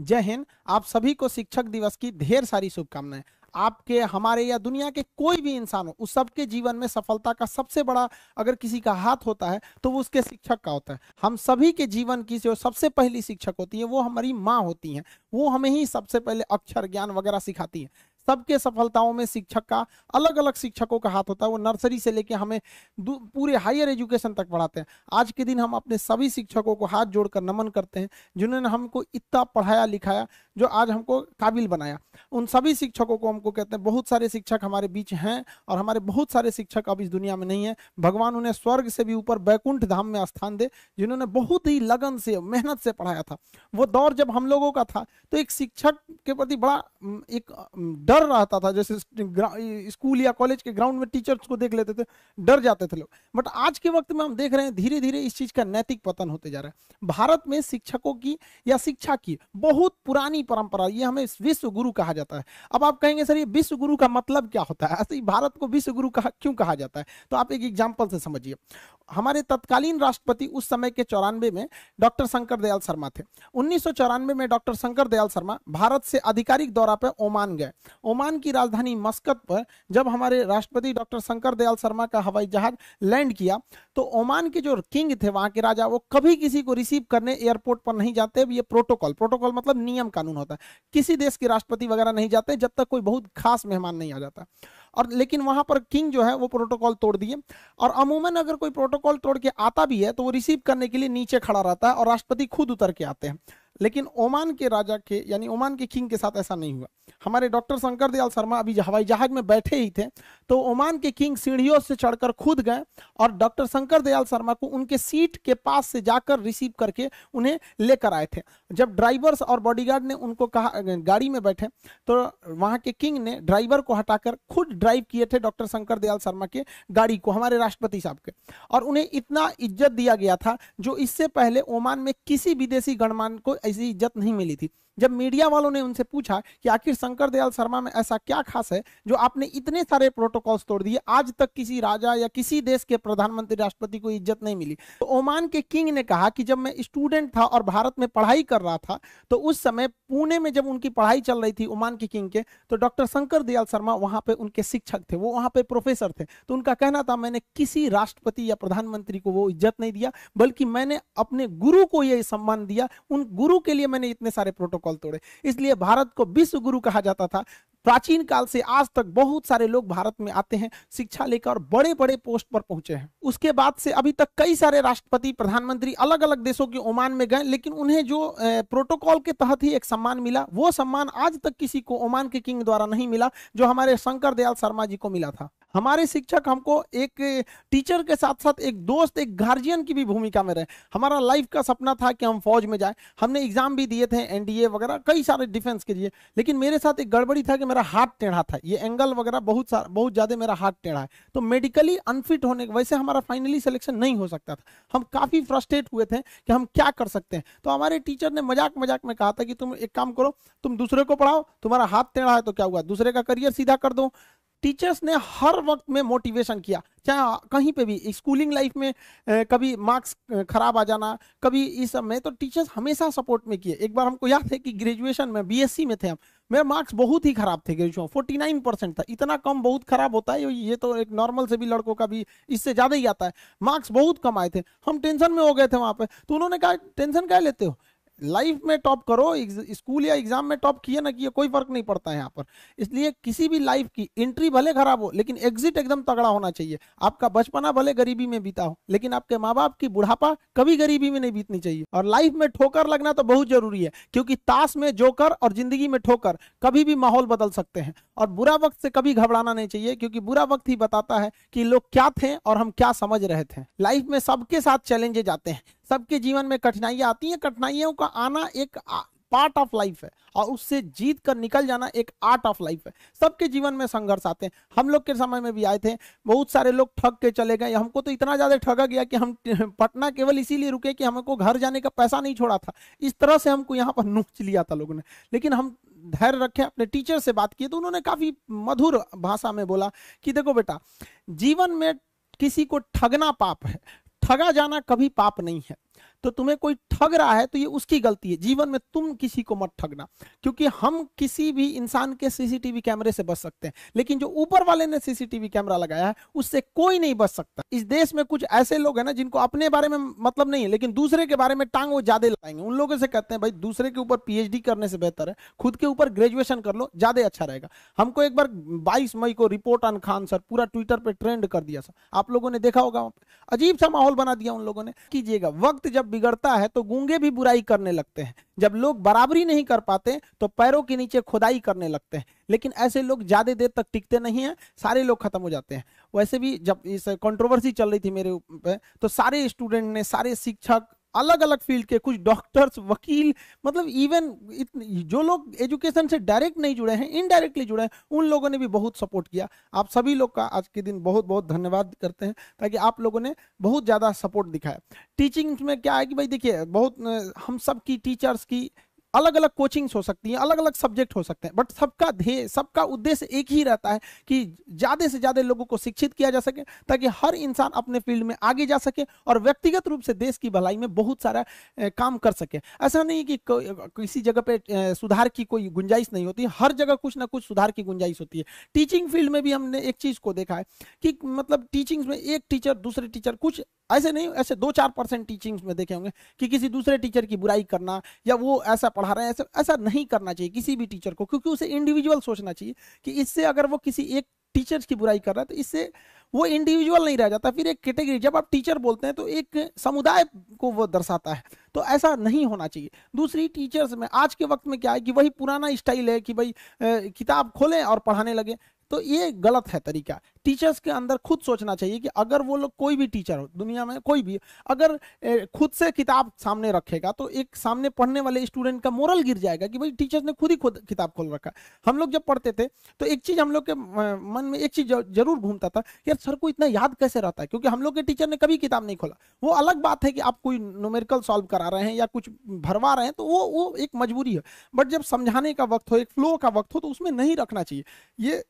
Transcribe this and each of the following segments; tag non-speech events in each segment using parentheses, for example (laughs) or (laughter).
जय हिंद आप सभी को शिक्षक दिवस की ढेर सारी शुभकामनाएं आपके हमारे या दुनिया के कोई भी इंसान हो उस सबके जीवन में सफलता का सबसे बड़ा अगर किसी का हाथ होता है तो वो उसके शिक्षक का होता है हम सभी के जीवन की जो सबसे पहली शिक्षक होती है वो हमारी माँ होती हैं वो हमें ही सबसे पहले अक्षर ज्ञान वगैरह सिखाती है सबके सफलताओं में शिक्षक का अलग अलग शिक्षकों का हाथ होता है वो नर्सरी से लेके हमें पूरे हायर एजुकेशन तक पढ़ाते हैं आज के दिन हम अपने सभी शिक्षकों को हाथ जोड़कर नमन करते हैं जिन्होंने हमको इतना पढ़ाया लिखाया जो आज हमको काबिल बनाया उन सभी शिक्षकों को हमको कहते हैं बहुत सारे शिक्षक हमारे बीच हैं और हमारे बहुत सारे शिक्षक अब इस दुनिया में नहीं है भगवान उन्हें स्वर्ग से भी ऊपर बैकुंठ धाम में स्थान दे जिन्होंने बहुत ही लगन से मेहनत से पढ़ाया था वो दौर जब हम लोगों का था तो एक शिक्षक के प्रति बड़ा एक डर रहता था जैसे स्कूल या कॉलेज के ग्राउंड में टीचर्स को देख लेते थे डर जाते थे लोग बट आज के वक्त में हम देख रहे हैं धीरे धीरे इस चीज का नैतिक पतन होते जा रहा है भारत में शिक्षकों की या शिक्षा की बहुत पुरानी नई परंपरा ये हमें विश्व गुरु कहा जाता है अब आप कहेंगे सर ये विश्व गुरु का मतलब क्या होता है ऐसे ही भारत को विश्व गुरु कहा क्यों कहा जाता है तो आप एक एग्जाम्पल से समझिए हमारे तत्कालीन राष्ट्रपति उस समय के चौरानवे में डॉक्टर शंकर दयाल शर्मा थे उन्नीस में डॉक्टर शंकर दयाल शर्मा भारत से आधिकारिक दौरा पर ओमान गए ओमान की राजधानी मस्कत पर जब हमारे राष्ट्रपति डॉक्टर शंकर दयाल शर्मा का हवाई जहाज लैंड किया तो ओमान के जो किंग थे वहां के राजा वो कभी किसी को रिसीव करने एयरपोर्ट पर नहीं जाते ये प्रोटोकॉल प्रोटोकॉल मतलब नियम कानून कानून होता है किसी देश के राष्ट्रपति वगैरह नहीं जाते जब तक कोई बहुत खास मेहमान नहीं आ जाता और लेकिन वहां पर किंग जो है वो प्रोटोकॉल तोड़ दिए और अमूमन अगर कोई प्रोटोकॉल तोड़ के आता भी है तो वो रिसीव करने के लिए नीचे खड़ा रहता है और राष्ट्रपति खुद उतर के आते हैं लेकिन ओमान के राजा के यानी ओमान के किंग के साथ ऐसा नहीं हुआ हमारे डॉक्टर शंकर दयाल शर्मा अभी हवाई जहाज में बैठे ही थे तो ओमान के किंग सीढ़ियों से चढ़कर खुद गए और डॉक्टर शंकर दयाल शर्मा को उनके सीट के पास से जाकर रिसीव करके उन्हें लेकर आए थे जब ड्राइवर्स और बॉडीगार्ड ने उनको कहा गाड़ी में बैठे तो वहाँ के किंग ने ड्राइवर को हटाकर खुद ड्राइव किए थे डॉक्टर शंकर दयाल शर्मा के गाड़ी को हमारे राष्ट्रपति साहब के और उन्हें इतना इज्जत दिया गया था जो इससे पहले ओमान में किसी विदेशी गणमान को ऐसी इज्जत नहीं मिली थी जब मीडिया वालों ने उनसे पूछा कि आखिर शंकर दयाल शर्मा में ऐसा क्या खास है जो आपने इतने सारे प्रोटोकॉल्स तोड़ दिए आज तक किसी राजा या किसी देश के प्रधानमंत्री राष्ट्रपति को इज्जत नहीं मिली तो ओमान के किंग ने कहा कि जब मैं स्टूडेंट था और भारत में पढ़ाई कर रहा था तो उस समय पुणे में जब उनकी पढ़ाई चल रही थी ओमान के किंग के तो डॉक्टर शंकर दयाल शर्मा वहाँ पे उनके शिक्षक थे वो वहाँ पर प्रोफेसर थे तो उनका कहना था मैंने किसी राष्ट्रपति या प्रधानमंत्री को वो इज्जत नहीं दिया बल्कि मैंने अपने गुरु को ये सम्मान दिया उन गुरु के लिए मैंने इतने सारे प्रोटोकॉल प्रोटोकॉल तोड़े इसलिए भारत को विश्व गुरु कहा जाता था प्राचीन काल से आज तक बहुत सारे लोग भारत में आते हैं शिक्षा लेकर बड़े बड़े पोस्ट पर पहुंचे हैं उसके बाद से अभी तक कई सारे राष्ट्रपति प्रधानमंत्री अलग अलग देशों के ओमान में गए लेकिन उन्हें जो प्रोटोकॉल के तहत ही एक सम्मान मिला वो सम्मान आज तक किसी को ओमान के किंग द्वारा नहीं मिला जो हमारे शंकर दयाल शर्मा जी को मिला था हमारे शिक्षक हमको एक टीचर के साथ साथ एक दोस्त एक गार्जियन की भी भूमिका में रहे हमारा लाइफ का सपना था कि हम फौज में जाए हमने एग्जाम भी दिए थे एनडीए वगैरह कई सारे डिफेंस के लिए लेकिन मेरे साथ एक गड़बड़ी था कि मेरा हार्ट टेढ़ा था ये एंगल वगैरह बहुत सारा बहुत ज़्यादा मेरा हार्ट टेढ़ा है तो मेडिकली अनफिट होने के वैसे हमारा फाइनली सिलेक्शन नहीं हो सकता था हम काफ़ी फ्रस्ट्रेट हुए थे कि हम क्या कर सकते हैं तो हमारे टीचर ने मजाक मजाक में कहा था कि तुम एक काम करो तुम दूसरे को पढ़ाओ तुम्हारा हाथ टेढ़ा है तो क्या हुआ दूसरे का करियर सीधा कर दो टीचर्स ने हर वक्त में मोटिवेशन किया चाहे कहीं पे भी स्कूलिंग लाइफ में ए, कभी मार्क्स खराब आ जाना कभी इस सब में तो टीचर्स हमेशा सपोर्ट में किए एक बार हमको याद है कि ग्रेजुएशन में बीएससी में थे हम मेरे मार्क्स बहुत ही खराब थे ग्रेजुएशन फोर्टी नाइन परसेंट था इतना कम बहुत खराब होता है ये तो एक नॉर्मल से भी लड़कों का भी इससे ज़्यादा ही आता है मार्क्स बहुत कम आए थे हम टेंशन में हो गए थे वहां पे तो उन्होंने कहा टेंशन क्या लेते हो लाइफ में टॉप करो स्कूल या एग्जाम में टॉप किए ना किए कोई फर्क नहीं पड़ता है यहाँ पर इसलिए किसी भी लाइफ की एंट्री भले खराब हो लेकिन एग्जिट एकदम तगड़ा होना चाहिए आपका बचपना भले गरीबी में बीता हो लेकिन आपके माँ बाप की बुढ़ापा कभी गरीबी में नहीं बीतनी चाहिए और लाइफ में ठोकर लगना तो बहुत जरूरी है क्योंकि ताश में जोकर और जिंदगी में ठोकर कभी भी माहौल बदल सकते हैं और बुरा वक्त से कभी घबराना नहीं चाहिए क्योंकि बुरा वक्त ही बताता है कि लोग क्या थे और हम क्या समझ रहे थे लाइफ में सबके साथ चैलेंजेज आते हैं सबके जीवन में कठिनाइयां आती हैं कठिनाइयों का आना एक पार्ट ऑफ लाइफ है और उससे जीत कर निकल जाना एक आर्ट ऑफ लाइफ है सबके जीवन में संघर्ष आते हैं हम लोग के समय में भी आए थे बहुत सारे लोग ठग के चले गए हमको तो इतना ज़्यादा ठगा गया कि हम (laughs) पटना केवल इसीलिए रुके कि हमको घर जाने का पैसा नहीं छोड़ा था इस तरह से हमको यहाँ पर नोच लिया था लोगों ने लेकिन हम धैर्य रखे अपने टीचर से बात किए तो उन्होंने काफ़ी मधुर भाषा में बोला कि देखो बेटा जीवन में किसी को ठगना पाप है ठगा जाना कभी पाप नहीं है तो तुम्हें कोई ठग रहा है तो ये उसकी गलती है जीवन में तुम किसी को मत ठगना क्योंकि हम किसी भी इंसान के सीसीटीवी कैमरे से बच सकते हैं लेकिन जो ऊपर वाले ने सीसीटीवी कैमरा लगाया है उससे कोई नहीं बच सकता इस देश में कुछ ऐसे लोग हैं ना जिनको अपने बारे में मतलब नहीं है लेकिन दूसरे के बारे में टांग वो ज्यादा लगाएंगे उन लोगों से कहते हैं भाई दूसरे के ऊपर पीएचडी करने से बेहतर है खुद के ऊपर ग्रेजुएशन कर लो ज्यादा अच्छा रहेगा हमको एक बार बाईस मई को रिपोर्ट ऑन खान सर पूरा ट्विटर पर ट्रेंड कर दिया सर आप लोगों ने देखा होगा अजीब सा माहौल बना दिया उन लोगों ने कीजिएगा वक्त जब बिगड़ता है तो गूंगे भी बुराई करने लगते हैं जब लोग बराबरी नहीं कर पाते तो पैरों के नीचे खुदाई करने लगते हैं लेकिन ऐसे लोग ज़्यादा देर तक टिकते नहीं हैं सारे लोग खत्म हो जाते हैं वैसे भी जब इस कंट्रोवर्सी चल रही थी मेरे ऊपर तो सारे स्टूडेंट ने सारे शिक्षक अलग अलग फील्ड के कुछ डॉक्टर्स वकील मतलब इवन जो लोग एजुकेशन से डायरेक्ट नहीं जुड़े हैं इनडायरेक्टली जुड़े हैं उन लोगों ने भी बहुत सपोर्ट किया आप सभी लोग का आज के दिन बहुत बहुत धन्यवाद करते हैं ताकि आप लोगों ने बहुत ज़्यादा सपोर्ट दिखाया टीचिंग में क्या है कि भाई देखिए बहुत हम सब की टीचर्स की अलग अलग कोचिंग्स हो सकती हैं अलग अलग सब्जेक्ट हो सकते हैं बट सबका ध्येय सबका उद्देश्य एक ही रहता है कि ज़्यादा से ज़्यादा लोगों को शिक्षित किया जा सके ताकि हर इंसान अपने फील्ड में आगे जा सके और व्यक्तिगत रूप से देश की भलाई में बहुत सारा काम कर सके ऐसा नहीं कि किसी जगह पर सुधार की कोई गुंजाइश नहीं होती हर जगह कुछ ना कुछ सुधार की गुंजाइश होती है टीचिंग फील्ड में भी हमने एक चीज़ को देखा है कि मतलब टीचिंग्स में एक टीचर दूसरे टीचर कुछ ऐसे नहीं ऐसे दो चार परसेंट टीचिंग्स में देखे होंगे कि किसी दूसरे टीचर की बुराई करना या वो ऐसा पढ़ा रहे हैं ऐसा ऐसा नहीं करना चाहिए किसी भी टीचर को क्योंकि उसे इंडिविजुअल सोचना चाहिए कि इससे अगर वो किसी एक टीचर्स की बुराई कर रहा है तो इससे वो इंडिविजुअल नहीं रह जाता फिर एक कैटेगरी जब आप टीचर बोलते हैं तो एक समुदाय को वो दर्शाता है तो ऐसा नहीं होना चाहिए दूसरी टीचर्स में आज के वक्त में क्या है कि वही पुराना स्टाइल है कि भाई किताब खोलें और पढ़ाने लगे तो ये गलत है तरीका टीचर्स के अंदर खुद सोचना चाहिए कि अगर वो लोग कोई भी टीचर हो दुनिया में कोई भी अगर खुद से किताब सामने रखेगा तो एक सामने पढ़ने वाले स्टूडेंट का मोरल गिर जाएगा कि भाई टीचर्स ने खुद ही खुद किताब खोल रखा हम लोग जब पढ़ते थे तो एक चीज़ हम लोग के मन में एक चीज़ जरूर घूमता था यार सर को इतना याद कैसे रहता है क्योंकि हम लोग के टीचर ने कभी किताब नहीं खोला वो अलग बात है कि आप कोई नोमेरिकल सॉल्व करा रहे हैं या कुछ भरवा रहे हैं तो वो वो एक मजबूरी है बट जब समझाने का वक्त हो एक फ्लो का वक्त हो तो उसमें नहीं रखना चाहिए ये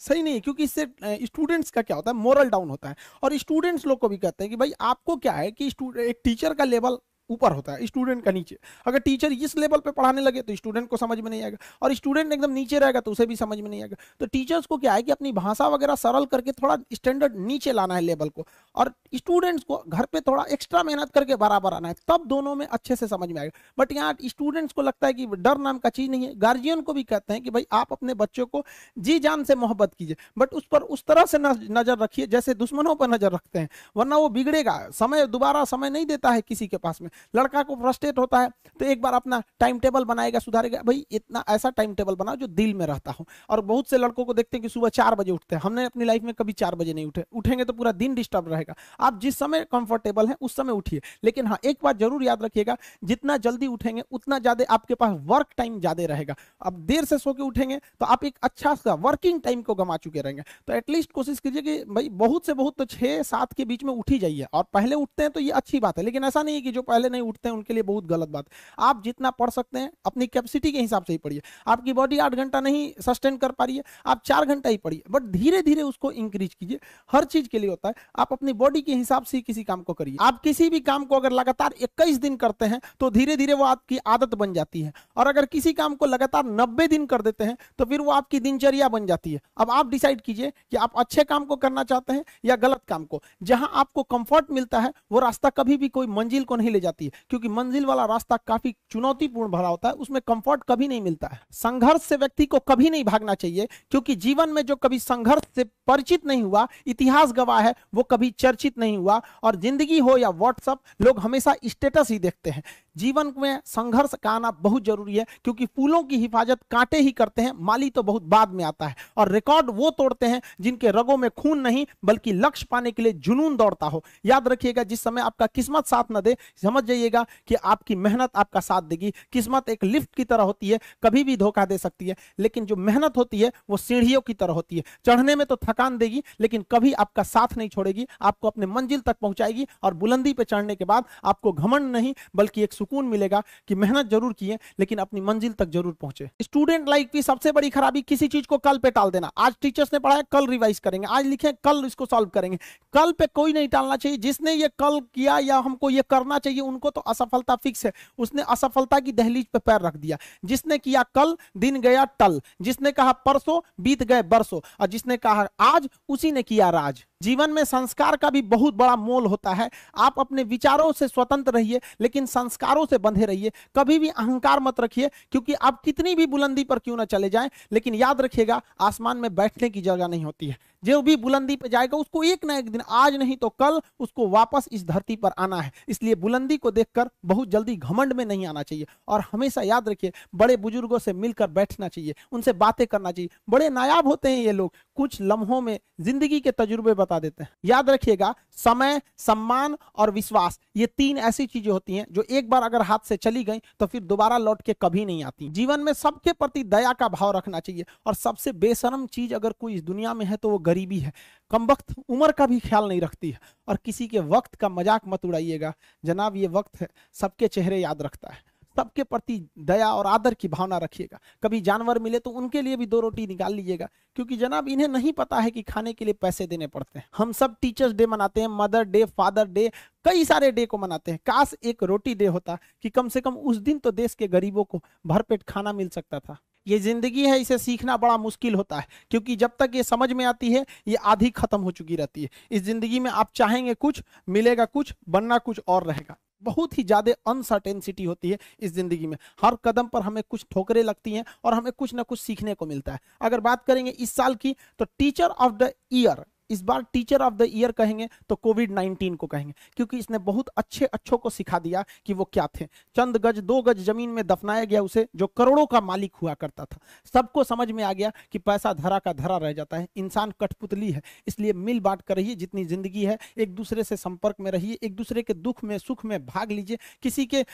सही नहीं है क्योंकि इससे स्टूडेंट्स का क्या होता है मोरल डाउन होता है और स्टूडेंट्स लोग को भी कहते हैं कि भाई आपको क्या है कि एक टीचर का लेवल ऊपर होता है स्टूडेंट का नीचे अगर टीचर इस लेवल पे पढ़ाने लगे तो स्टूडेंट को समझ में नहीं आएगा और स्टूडेंट एकदम नीचे रहेगा तो उसे भी समझ में नहीं आएगा तो टीचर्स को क्या है कि अपनी भाषा वगैरह सरल करके थोड़ा स्टैंडर्ड नीचे लाना है लेवल को और स्टूडेंट्स को घर पे थोड़ा एक्स्ट्रा मेहनत करके बराबर आना है तब दोनों में अच्छे से समझ में आएगा बट यहाँ स्टूडेंट्स को लगता है कि डर नाम का चीज़ नहीं है गार्जियन को भी कहते हैं कि भाई आप अपने बच्चों को जी जान से मोहब्बत कीजिए बट उस पर उस तरह से नज़र रखिए जैसे दुश्मनों पर नज़र रखते हैं वरना वो बिगड़ेगा समय दोबारा समय नहीं देता है किसी के पास में लड़का को फ्रस्ट्रेट होता है तो एक बार अपना टाइम टेबल बनाएगा सुधारेगा भाई इतना ऐसा टाइम टेबल बनाओ जो दिल में रहता हो और बहुत से लड़कों को देखते हैं कि सुबह चार बजे उठते हैं हमने अपनी लाइफ में कभी चार बजे नहीं उठे उठेंगे तो पूरा दिन डिस्टर्ब रहेगा आप जिस समय कंफर्टेबल हैं उस समय उठिए लेकिन हाँ एक बात जरूर याद रखिएगा जितना जल्दी उठेंगे उतना ज्यादा आपके पास वर्क टाइम ज्यादा रहेगा अब देर से सो के उठेंगे तो आप एक अच्छा सा वर्किंग टाइम को गंवा चुके रहेंगे तो एटलीस्ट कोशिश कीजिए कि भाई बहुत से बहुत तो छः सात के बीच में उठी जाइए और पहले उठते हैं तो ये अच्छी बात है लेकिन ऐसा नहीं है कि जो पहले वाले नहीं उठते हैं उनके लिए बहुत गलत बात आप जितना पढ़ सकते हैं अपनी कैपेसिटी के हिसाब से ही पढ़िए आपकी बॉडी आठ घंटा नहीं सस्टेन कर पा रही है आप चार घंटा ही पढ़िए बट धीरे धीरे उसको इंक्रीज कीजिए हर चीज के लिए होता है आप अपनी बॉडी के हिसाब से किसी काम को करिए आप किसी भी काम को अगर लगातार इक्कीस दिन करते हैं तो धीरे धीरे वो आपकी आदत बन जाती है और अगर किसी काम को लगातार नब्बे दिन कर देते हैं तो फिर वो आपकी दिनचर्या बन जाती है अब आप डिसाइड कीजिए कि आप अच्छे काम को करना चाहते हैं या गलत काम को जहां आपको कंफर्ट मिलता है वो रास्ता कभी भी कोई मंजिल को नहीं ले जाता जाती है क्योंकि मंजिल वाला रास्ता काफी चुनौतीपूर्ण भरा होता है उसमें कंफर्ट कभी नहीं मिलता है संघर्ष से व्यक्ति को कभी नहीं भागना चाहिए क्योंकि जीवन में जो कभी संघर्ष से परिचित नहीं हुआ इतिहास गवाह है वो कभी चर्चित नहीं हुआ और जिंदगी हो या व्हाट्सअप लोग हमेशा स्टेटस ही देखते हैं जीवन में संघर्ष का आना बहुत जरूरी है क्योंकि फूलों की हिफाजत कांटे ही करते हैं माली तो बहुत बाद में आता है और रिकॉर्ड वो तोड़ते हैं जिनके रगों में खून नहीं बल्कि लक्ष्य पाने के लिए जुनून दौड़ता हो याद रखिएगा जिस समय आपका किस्मत साथ न दे समझ जाइएगा कि आपकी मेहनत आपका साथ देगी किस्मत एक लिफ्ट की तरह होती है कभी भी धोखा दे सकती है लेकिन जो मेहनत होती है वो सीढ़ियों की तरह होती है चढ़ने में तो थकान देगी लेकिन कभी आपका साथ नहीं छोड़ेगी आपको अपने मंजिल तक पहुंचाएगी और बुलंदी पर चढ़ने के बाद आपको घमंड नहीं बल्कि एक सुकून मिलेगा कि मेहनत जरूर किए लेकिन अपनी मंजिल तक जरूर पहुंचे स्टूडेंट लाइफ की सबसे बड़ी खराबी किसी चीज को कल पे टाल देना आज टीचर्स ने पढ़ाया कल रिवाइज करेंगे आज लिखे कल इसको सॉल्व करेंगे कल पे कोई नहीं टालना चाहिए जिसने ये कल किया या हमको ये करना चाहिए उनको तो असफलता फिक्स है उसने असफलता की दहलीज पर पैर रख दिया जिसने किया कल दिन गया टल जिसने कहा परसों बीत गए बरसों और जिसने कहा आज उसी ने किया राज जीवन में संस्कार का भी बहुत बड़ा मोल होता है आप अपने विचारों से स्वतंत्र रहिए लेकिन संस्कारों से बंधे रहिए कभी भी अहंकार मत रखिए क्योंकि आप कितनी भी बुलंदी पर क्यों ना चले जाएं लेकिन याद रखिएगा आसमान में बैठने की जगह नहीं होती है जो भी बुलंदी पर जाएगा उसको एक ना एक दिन आज नहीं तो कल उसको वापस इस धरती पर आना है इसलिए बुलंदी को देखकर बहुत जल्दी घमंड में नहीं आना चाहिए और हमेशा याद रखिए बड़े बुजुर्गों से मिलकर बैठना चाहिए उनसे बातें करना चाहिए बड़े नायाब होते हैं ये लोग कुछ लम्हों में जिंदगी के तजुर्बे बता देते हैं याद रखिएगा समय सम्मान और विश्वास ये तीन ऐसी चीजें होती हैं जो एक बार अगर हाथ से चली गई तो फिर दोबारा लौट के कभी नहीं आती जीवन में सबके प्रति दया का भाव रखना चाहिए और सबसे बेशरम चीज अगर कोई इस दुनिया में है तो वो गरीबी है कम वक्त उम्र का भी ख्याल नहीं रखती है और किसी के वक्त का मजाक मत उड़ाइएगा जनाब ये वक्त है सबके चेहरे याद रखता है सबके प्रति दया और आदर की भावना रखिएगा कभी जानवर मिले तो उनके लिए भी दो रोटी निकाल लीजिएगा क्योंकि जनाब इन्हें नहीं पता है कि खाने के लिए पैसे देने पड़ते हैं हम सब टीचर्स डे मनाते हैं मदर डे फादर डे कई सारे डे को मनाते हैं काश एक रोटी डे होता कि कम से कम उस दिन तो देश के गरीबों को भरपेट खाना मिल सकता था ये जिंदगी है इसे सीखना बड़ा मुश्किल होता है क्योंकि जब तक ये समझ में आती है ये आधी खत्म हो चुकी रहती है इस जिंदगी में आप चाहेंगे कुछ मिलेगा कुछ बनना कुछ और रहेगा बहुत ही ज़्यादा अनसर्टेनसिटी होती है इस ज़िंदगी में हर कदम पर हमें कुछ ठोकरें लगती हैं और हमें कुछ ना कुछ सीखने को मिलता है अगर बात करेंगे इस साल की तो टीचर ऑफ द ईयर इस बार टीचर ऑफ द ईयर कहेंगे तो कोविड नाइनटीन को कहेंगे क्योंकि इसने बहुत अच्छे अच्छों को सिखा दिया कि वो क्या थे चंद गज दो गज जमीन में दफनाया गया उसे जो करोड़ों का मालिक हुआ करता था सबको समझ में आ गया कि पैसा धरा का धरा रह जाता है इंसान कठपुतली है इसलिए मिल बांट कर रहिए जितनी जिंदगी है एक दूसरे से संपर्क में रहिए एक दूसरे के दुख में सुख में भाग लीजिए किसी के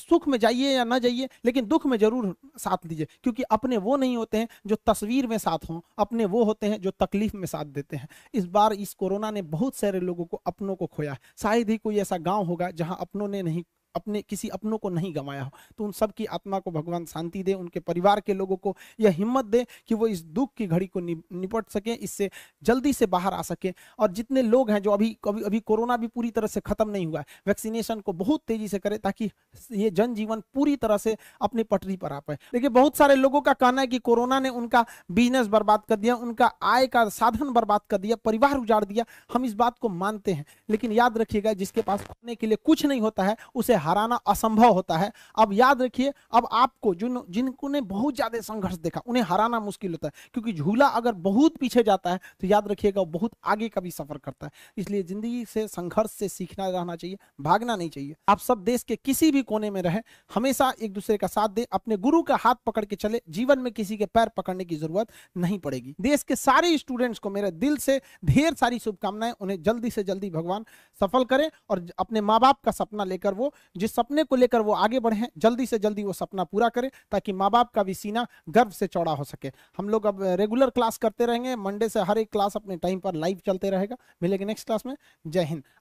सुख में जाइए या ना जाइए लेकिन दुख में जरूर साथ दीजिए क्योंकि अपने वो नहीं होते हैं जो तस्वीर में साथ हों अपने वो होते हैं जो तकलीफ में साथ देते हैं इस बार इस कोरोना ने बहुत सारे लोगों को अपनों को खोया है शायद ही कोई ऐसा गांव होगा जहां अपनों ने नहीं अपने किसी अपनों को नहीं गंवाया हो तो उन सब की आत्मा को भगवान शांति दे उनके परिवार के लोगों को यह हिम्मत दे कि वो इस दुख की घड़ी को निपट सकें इससे जल्दी से बाहर आ सके और जितने लोग हैं जो अभी अभी अभी कोरोना भी पूरी तरह से खत्म नहीं हुआ है वैक्सीनेशन को बहुत तेजी से करें ताकि ये जनजीवन पूरी तरह से अपनी पटरी पर आ पाए देखिए बहुत सारे लोगों का कहना है कि कोरोना ने उनका बिजनेस बर्बाद कर दिया उनका आय का साधन बर्बाद कर दिया परिवार उजाड़ दिया हम इस बात को मानते हैं लेकिन याद रखिएगा जिसके पास खाने के लिए कुछ नहीं होता है उसे हराना असंभव होता है अब याद रखिए अब आपको जिन जिनको ने बहुत ज़्यादा संघर्ष देखा उन्हें हराना मुश्किल होता है क्योंकि झूला अगर बहुत पीछे जाता है तो याद रखिएगा बहुत आगे का भी सफर करता है इसलिए ज़िंदगी से संघर्ष से सीखना रहना चाहिए भागना नहीं चाहिए आप सब देश के किसी भी कोने में रहे हमेशा एक दूसरे का साथ दे अपने गुरु का हाथ पकड़ के चले जीवन में किसी के पैर पकड़ने की जरूरत नहीं पड़ेगी देश के सारे स्टूडेंट्स को मेरे दिल से ढेर सारी शुभकामनाएं उन्हें जल्दी से जल्दी भगवान सफल करें और अपने माँ बाप का सपना लेकर वो जिस सपने को लेकर वो आगे बढ़े जल्दी से जल्दी वो सपना पूरा करें ताकि माँ बाप का भी सीना गर्व से चौड़ा हो सके हम लोग अब रेगुलर क्लास करते रहेंगे मंडे से हर एक क्लास अपने टाइम पर लाइव चलते रहेगा मिलेगी नेक्स्ट क्लास में जय हिंद